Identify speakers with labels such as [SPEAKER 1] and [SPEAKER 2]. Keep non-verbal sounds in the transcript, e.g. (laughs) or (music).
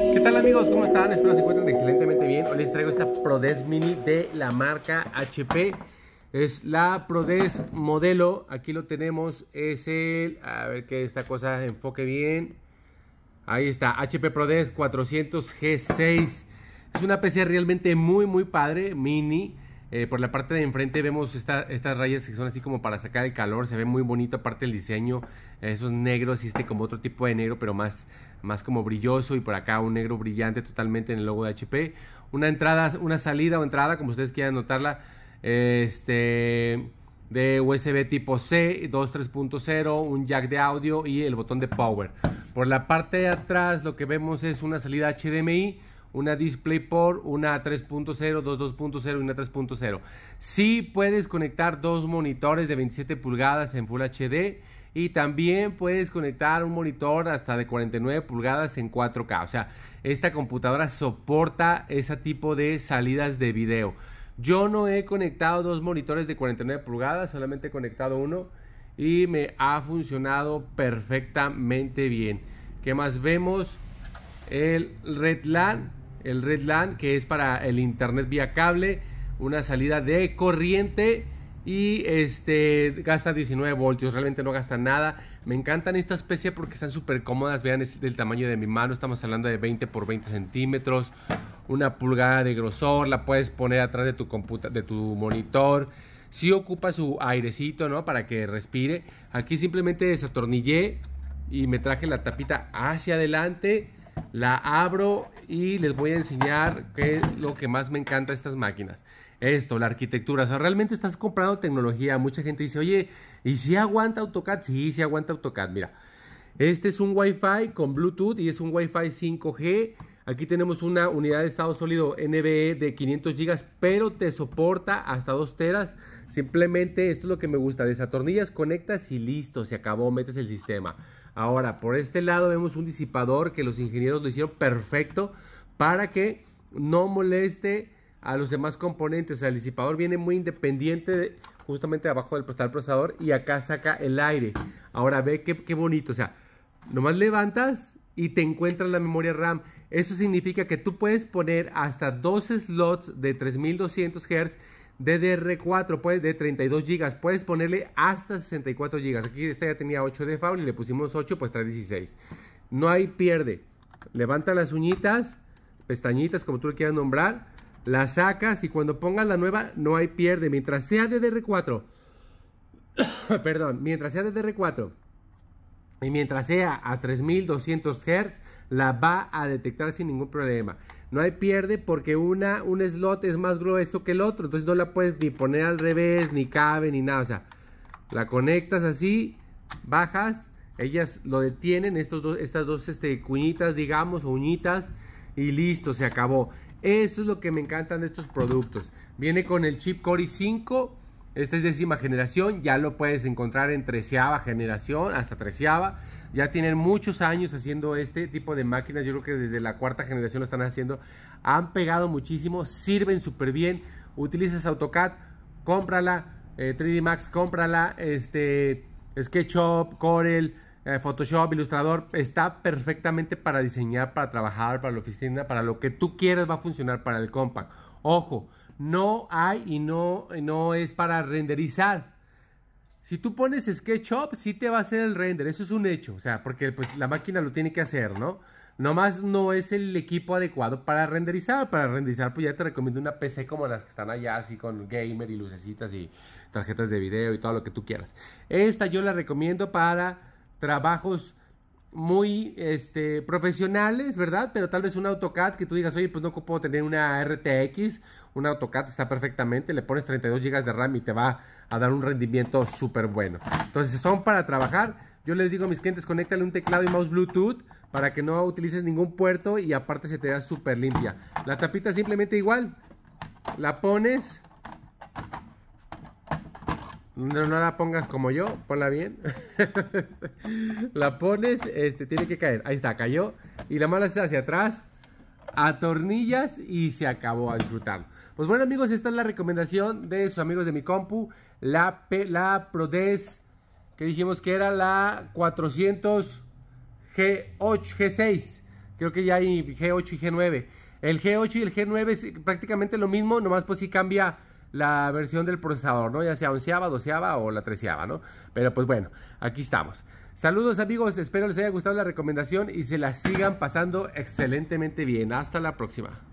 [SPEAKER 1] ¿Qué tal amigos? ¿Cómo están? Espero se encuentren excelentemente bien. Hoy les traigo esta ProDes Mini de la marca HP. Es la ProDes modelo. Aquí lo tenemos. Es el... A ver que esta cosa enfoque bien. Ahí está. HP ProDes 400 G6. Es una PC realmente muy, muy padre. Mini. Eh, por la parte de enfrente vemos estas rayas que son así como para sacar el calor, se ve muy bonito aparte el diseño, esos negros y este como otro tipo de negro pero más, más como brilloso y por acá un negro brillante totalmente en el logo de HP. Una entrada, una salida o entrada como ustedes quieran notarla, este, de USB tipo C, 2.3.0, un jack de audio y el botón de power. Por la parte de atrás lo que vemos es una salida HDMI una DisplayPort, una 3.0, dos 2.0 y una 3.0. Sí puedes conectar dos monitores de 27 pulgadas en Full HD y también puedes conectar un monitor hasta de 49 pulgadas en 4K. O sea, esta computadora soporta ese tipo de salidas de video. Yo no he conectado dos monitores de 49 pulgadas, solamente he conectado uno y me ha funcionado perfectamente bien. ¿Qué más vemos? El redland el Red que es para el internet vía cable, una salida de corriente y este gasta 19 voltios, realmente no gasta nada. Me encantan esta especie porque están súper cómodas, vean, es del tamaño de mi mano, estamos hablando de 20 por 20 centímetros, una pulgada de grosor, la puedes poner atrás de tu, computa de tu monitor. Si ocupa su airecito, ¿no? Para que respire. Aquí simplemente desatornillé y me traje la tapita hacia adelante la abro y les voy a enseñar qué es lo que más me encanta de estas máquinas. Esto, la arquitectura. O sea, realmente estás comprando tecnología. Mucha gente dice, oye, ¿y si aguanta AutoCAD? Sí, sí aguanta AutoCAD. Mira, este es un Wi-Fi con Bluetooth y es un Wi-Fi 5G Aquí tenemos una unidad de estado sólido NVE de 500 GB, pero te soporta hasta 2 teras. Simplemente esto es lo que me gusta, desatornillas, conectas y listo, se acabó, metes el sistema. Ahora, por este lado vemos un disipador que los ingenieros lo hicieron perfecto para que no moleste a los demás componentes. O sea, el disipador viene muy independiente justamente abajo del procesador y acá saca el aire. Ahora ve qué, qué bonito, o sea, nomás levantas y te encuentra la memoria RAM. Eso significa que tú puedes poner hasta dos slots de 3200 Hz DDR4, pues de 32 GB, puedes ponerle hasta 64 GB. Aquí esta ya tenía 8 de faul y le pusimos 8, pues trae 16. No hay pierde. Levanta las uñitas, pestañitas, como tú le quieras nombrar, la sacas y cuando pongas la nueva no hay pierde. Mientras sea DDR4, (coughs) perdón, mientras sea DDR4 y mientras sea a 3200 Hz, la va a detectar sin ningún problema. No hay pierde porque una, un slot es más grueso que el otro. Entonces no la puedes ni poner al revés, ni cabe, ni nada. O sea, la conectas así, bajas, ellas lo detienen, estos dos, estas dos este, cuñitas, digamos, uñitas, y listo, se acabó. Eso es lo que me encantan de estos productos. Viene con el chip Core i5 esta es décima generación, ya lo puedes encontrar en treceava generación, hasta treceava. Ya tienen muchos años haciendo este tipo de máquinas, yo creo que desde la cuarta generación lo están haciendo. Han pegado muchísimo, sirven súper bien. Utilizas AutoCAD, cómprala, 3D eh, Max, cómprala, este, SketchUp, Corel, eh, Photoshop, Illustrator, está perfectamente para diseñar, para trabajar, para la oficina, para lo que tú quieras va a funcionar para el compact. Ojo, no hay y no, no es para renderizar. Si tú pones SketchUp, sí te va a hacer el render, eso es un hecho, o sea, porque pues la máquina lo tiene que hacer, ¿no? Nomás no es el equipo adecuado para renderizar, para renderizar pues ya te recomiendo una PC como las que están allá, así con gamer y lucecitas y tarjetas de video y todo lo que tú quieras. Esta yo la recomiendo para trabajos muy este, profesionales, ¿verdad? Pero tal vez un AutoCAD que tú digas, oye, pues no puedo tener una RTX, un AutoCAD está perfectamente, le pones 32 GB de RAM y te va a dar un rendimiento súper bueno. Entonces son para trabajar. Yo les digo a mis clientes, conéctale un teclado y mouse Bluetooth para que no utilices ningún puerto y aparte se te da súper limpia. La tapita simplemente igual, la pones no, la pongas como yo, ponla bien. (laughs) la pones, este, tiene que caer. Ahí está, cayó. Y la mala es hacia atrás, atornillas y se acabó a disfrutar. Pues bueno amigos, esta es la recomendación de sus amigos de mi compu. La, la ProDes, que dijimos que era la 400 G8, G6. Creo que ya hay G8 y G9. El G8 y el G9 es prácticamente lo mismo, nomás pues si cambia la versión del procesador, ¿no? Ya sea onceava, doceaba o la treceava, ¿no? Pero pues bueno, aquí estamos. Saludos amigos, espero les haya gustado la recomendación y se la sigan pasando excelentemente bien. Hasta la próxima.